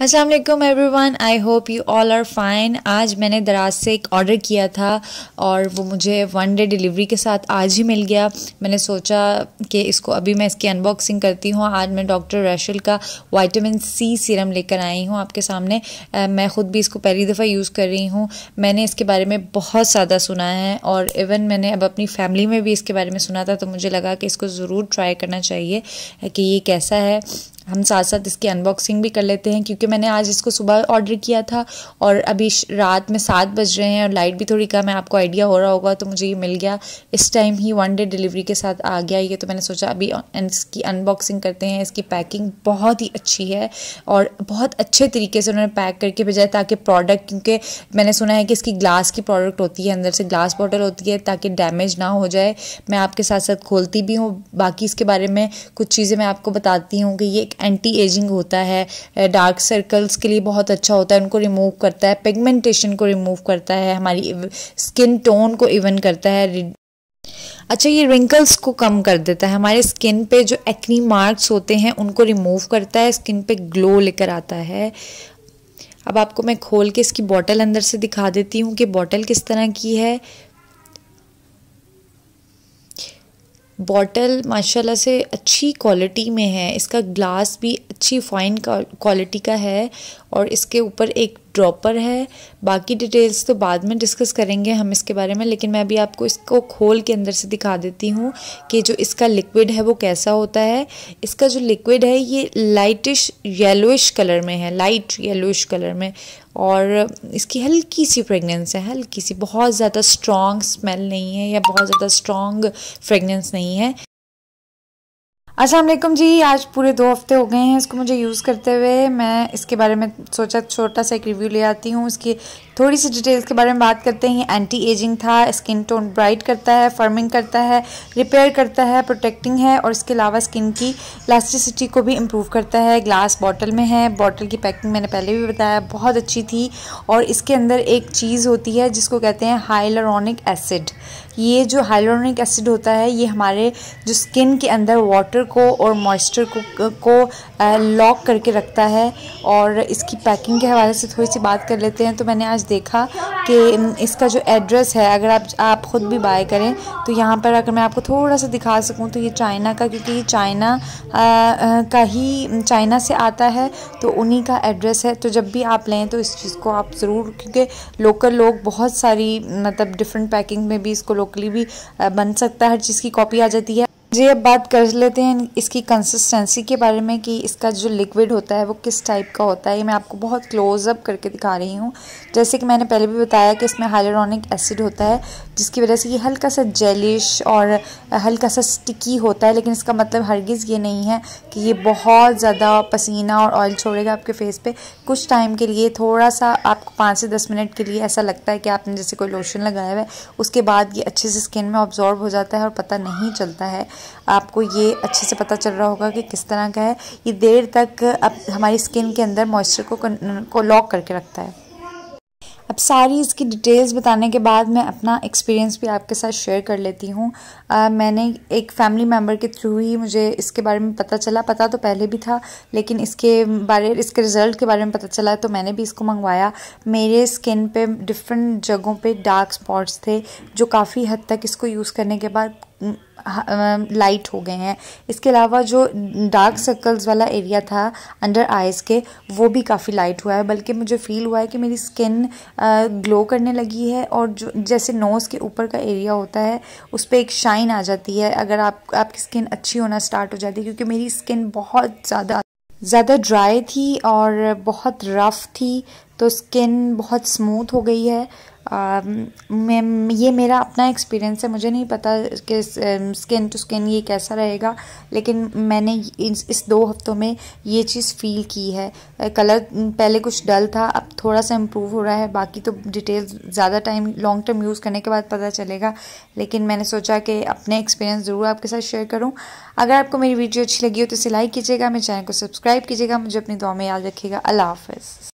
Aslam everyone I hope you all are fine आज मैंने दराज से एक ऑर्डर किया था और वो मुझे वन डे डिलीवरी के साथ आज ही मिल गया मैंने सोचा कि इसको अभी मैं इसकी अनबॉक्सिंग करती हूँ आज मैं डॉक्टर रैशल का वाइटामिन सी सीरम लेकर आई हूँ आपके सामने आ, मैं ख़ुद भी इसको पहली दफ़ा यूज़ कर रही हूँ मैंने इसके बारे में बहुत ज़्यादा सुना है और इवन मैंने अब अपनी फैमिली में भी इसके बारे में सुना था तो मुझे लगा कि इसको ज़रूर ट्राई करना चाहिए कि ये कैसा है हम साथ साथ इसकी अनबॉक्सिंग भी कर लेते हैं क्योंकि मैंने आज इसको सुबह ऑर्डर किया था और अभी रात में सात बज रहे हैं और लाइट भी थोड़ी कम है आपको आइडिया हो रहा होगा तो मुझे ये मिल गया इस टाइम ही वन डे डिलीवरी के साथ आ गया ये तो मैंने सोचा अभी इसकी अनबॉक्सिंग करते हैं इसकी पैकिंग बहुत ही अच्छी है और बहुत अच्छे तरीके से उन्होंने पैक करके भेजा है ताकि प्रोडक्ट क्योंकि मैंने सुना है कि इसकी ग्लास की प्रोडक्ट होती है अंदर से ग्लास बॉटल होती है ताकि डैमेज ना हो जाए मैं आपके साथ साथ खोलती भी हूँ बाकी इसके बारे में कुछ चीज़ें मैं आपको बताती हूँ कि ये एक एंटी एजिंग होता है डार्क सर्कल्स के लिए बहुत अच्छा होता है उनको रिमूव करता है पिगमेंटेशन को रिमूव करता है हमारी स्किन टोन को इवन करता है अच्छा ये रिंकल्स को कम कर देता है हमारे स्किन पे जो एक्नी मार्क्स होते हैं उनको रिमूव करता है स्किन पे ग्लो लेकर आता है अब आपको मैं खोल के इसकी बॉटल अंदर से दिखा देती हूँ कि बॉटल किस तरह की है बॉटल माशाल्लाह से अच्छी क्वालिटी में है इसका ग्लास भी अच्छी फ़ाइन क्वालिटी का है और इसके ऊपर एक ड्रॉपर है बाकी डिटेल्स तो बाद में डिस्कस करेंगे हम इसके बारे में लेकिन मैं अभी आपको इसको खोल के अंदर से दिखा देती हूँ कि जो इसका लिक्विड है वो कैसा होता है इसका जो लिक्विड है ये लाइटिश येलोइश कलर में है लाइट येलोइश कलर में और इसकी हल्की सी फ्रेगनेंस है हल्की सी बहुत ज़्यादा स्ट्रॉन्ग स्मेल नहीं है या बहुत ज़्यादा स्ट्रॉन्ग फ्रेगनेंस नहीं है असलम जी आज पूरे दो हफ्ते हो गए हैं इसको मुझे यूज़ करते हुए मैं इसके बारे में सोचा छोटा सा एक रिव्यू ले आती हूँ इसकी थोड़ी सी डिटेल्स के बारे में बात करते हैं एंटी एजिंग था स्किन टोन ब्राइट करता है फर्मिंग करता है रिपेयर करता है प्रोटेक्टिंग है और इसके अलावा स्किन की इलास्टिसिटी को भी इम्प्रूव करता है ग्लास बॉटल में है बॉटल की पैकिंग मैंने पहले भी बताया बहुत अच्छी थी और इसके अंदर एक चीज़ होती है जिसको कहते हैं हाइलरॉनिक एसिड ये जो हाइलोनिक एसिड होता है ये हमारे जो स्किन के अंदर वाटर को और मॉइस्चर को को लॉक करके रखता है और इसकी पैकिंग के हवाले से थोड़ी सी बात कर लेते हैं तो मैंने आज देखा कि इसका जो एड्रेस है अगर आप आप ख़ुद भी बाय करें तो यहाँ पर अगर मैं आपको थोड़ा सा दिखा सकूँ तो ये चाइना का क्योंकि ये चाइना का ही चाइना से आता है तो उन्हीं का एड्रेस है तो जब भी आप लें तो इस चीज़ को आप ज़रूर क्योंकि लोकल लोग बहुत सारी मतलब डिफरेंट पैकिंग में भी इसको ब्रोकली भी बन सकता है हर चीज की कॉपी आ जाती है जी अब बात कर लेते हैं इसकी कंसिस्टेंसी के बारे में कि इसका जो लिक्विड होता है वो किस टाइप का होता है ये मैं आपको बहुत क्लोज़ अप करके दिखा रही हूँ जैसे कि मैंने पहले भी बताया कि इसमें हाइलोरॉनिक एसिड होता है जिसकी वजह से ये हल्का सा जेलिश और हल्का सा स्टिकी होता है लेकिन इसका मतलब हरगिज़ ये नहीं है कि ये बहुत ज़्यादा पसीना और ऑयल छोड़ेगा आपके फेस पे कुछ टाइम के लिए थोड़ा सा आपको पाँच से दस मिनट के लिए ऐसा लगता है कि आपने जैसे कोई लोशन लगाया हुआ है उसके बाद ये अच्छे से स्किन में ऑब्जॉर्व हो जाता है और पता नहीं चलता है आपको ये अच्छे से पता चल रहा होगा कि किस तरह का है ये देर तक अब हमारी स्किन के अंदर मॉइस्चर को, को लॉक करके रखता है सारी इसकी डिटेल्स बताने के बाद मैं अपना एक्सपीरियंस भी आपके साथ शेयर कर लेती हूँ मैंने एक फैमिली मेम्बर के थ्रू ही मुझे इसके बारे में पता चला पता तो पहले भी था लेकिन इसके बारे इसके रिज़ल्ट के बारे में पता चला तो मैंने भी इसको मंगवाया मेरे स्किन पे डिफरेंट जगहों पे डार्क स्पॉट्स थे जो काफ़ी हद तक इसको यूज़ करने के बाद लाइट हो गए हैं इसके अलावा जो डार्क सर्कल्स वाला एरिया था अंडर आइज़ के वो भी काफ़ी लाइट हुआ है बल्कि मुझे फ़ील हुआ है कि मेरी स्किन ग्लो करने लगी है और जो जैसे नोज़ के ऊपर का एरिया होता है उस पर एक शाइन आ जाती है अगर आप आपकी स्किन अच्छी होना स्टार्ट हो जाती है क्योंकि मेरी स्किन बहुत ज़्यादा ज़्यादा ड्राई थी और बहुत रफ़ थी तो स्किन बहुत स्मूथ हो गई है Um, मैं ये मेरा अपना एक्सपीरियंस है मुझे नहीं पता कि स्किन टू स्किन ये कैसा रहेगा लेकिन मैंने इस, इस दो हफ्तों में ये चीज़ फील की है कलर पहले कुछ डल था अब थोड़ा सा इम्प्रूव हो रहा है बाकी तो डिटेल्स ज़्यादा टाइम लॉन्ग टर्म यूज़ करने के बाद पता चलेगा लेकिन मैंने सोचा कि अपने एक्सपीरियंस ज़रूर आपके साथ शेयर करूँ अगर आपको मेरी वीडियो अच्छी लगी हो तो इसे लाइक कीजिएगा मेरे चैनल को सब्सक्राइब कीजिएगा मुझे अपनी दुआ में याद रखिएगा अल्लाह हाफ